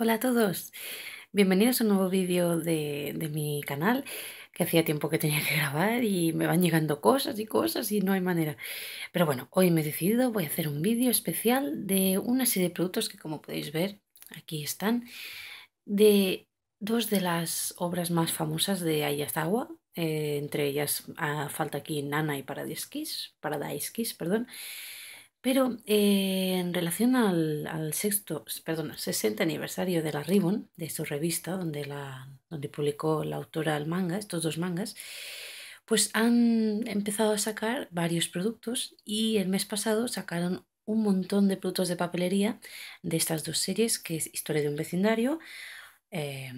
Hola a todos, bienvenidos a un nuevo vídeo de, mi canal que hacía tiempo que tenía que grabar y me van llegando cosas y cosas y no hay manera. Pero bueno, hoy me he decidido, voy a hacer un vídeo especial de una serie de productos que como podéis ver, aquí están, de dos de las obras más famosas de Ayazawa, eh, entre ellas ah, falta aquí Nana y Paradise Kiss, Paradise Kiss, perdón, pero eh, en relación al, sexto, perdón, 60 aniversario de la Ribbon, de su revista, donde, la, donde publicó la autora el manga, estos dos mangas, pues han empezado a sacar varios productos y el mes pasado sacaron un montón de productos de papelería de estas dos series, que es Historia de un vecindario, eh,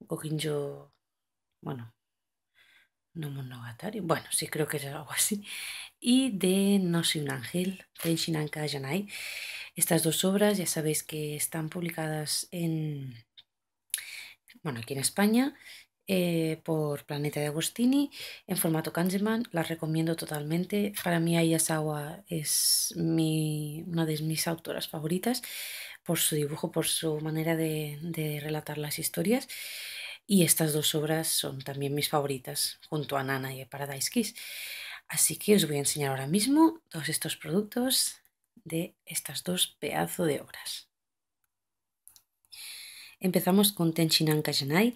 Gokinjo, bueno, no Monogatari, bueno, sí creo que es algo así, y de No soy un ángel, Shinanka Janai. Estas dos obras ya sabéis que están publicadas en, bueno, aquí en España eh, por Planeta de Agostini en formato Kanzeman, las recomiendo totalmente. Para mí Ayasawa es mi, una de mis autoras favoritas por su dibujo, por su manera de relatar las historias. Y estas dos obras son también mis favoritas, junto a Nana y Paradise Kiss. Así que os voy a enseñar ahora mismo todos estos productos de estas dos pedazos de obras. Empezamos con Tenshinhan Kajanai,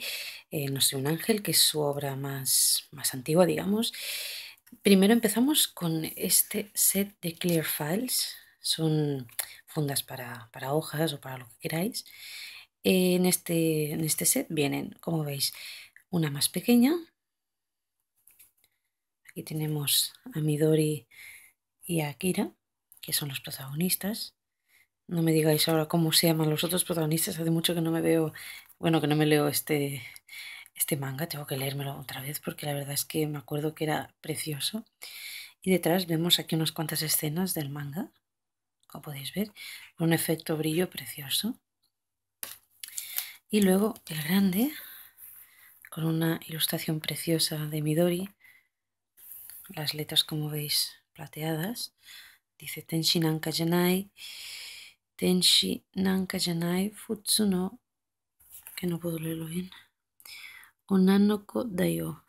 eh, No soy un ángel, que es su obra más, más antigua, digamos. Primero empezamos con este set de Clear Files. Son fundas para, para hojas o para lo que queráis. Este, en este, set vienen, como veis, una más pequeña. Aquí tenemos a Midori y a Akira, que son los protagonistas. No me digáis ahora cómo se llaman los otros protagonistas. Hace mucho que no me veo, bueno, que no me leo este, este manga. Tengo que leérmelo otra vez porque la verdad es que me acuerdo que era precioso. Y detrás vemos aquí unas cuantas escenas del manga, como podéis ver, con un efecto brillo precioso. Y luego el grande, con una ilustración preciosa de Midori, las letras como veis plateadas, dice Tenshi Nanka Janai, Tenshi Nanka Janai Futsuno, que no puedo leerlo bien, Onanoko Dayo.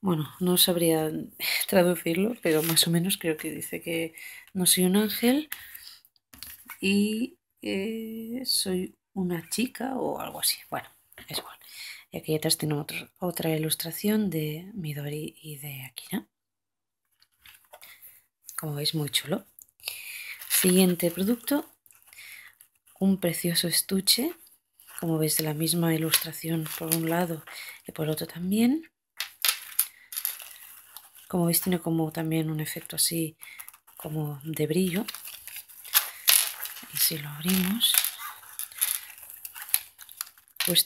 Bueno, no sabría traducirlo, pero más o menos creo que dice que no soy un ángel y eh, soy una chica o algo así. Bueno, es igual. Y aquí atrás tiene otra ilustración de Midori y de Akira. Como veis, muy chulo. Siguiente producto, un precioso estuche, como veis de la misma ilustración por un lado y por otro también. Como veis tiene como también un efecto así como de brillo. Y si lo abrimos,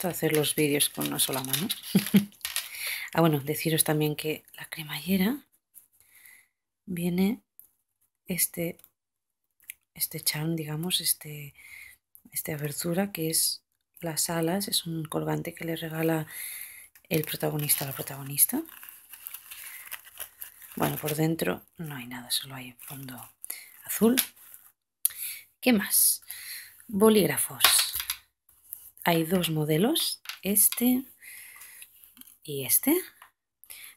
a hacer los vídeos con una sola mano. ah, bueno, deciros también que la cremallera viene este, este chan, digamos, este, este abertura que es las alas, es un colgante que le regala el protagonista a la protagonista. Bueno, por dentro no hay nada, solo hay fondo azul. ¿Qué más? Bolígrafos. Hay dos modelos, este y este.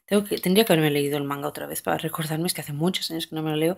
Tengo que, tendría que haberme leído el manga otra vez para recordarme, es que hace muchos años que no me lo leo.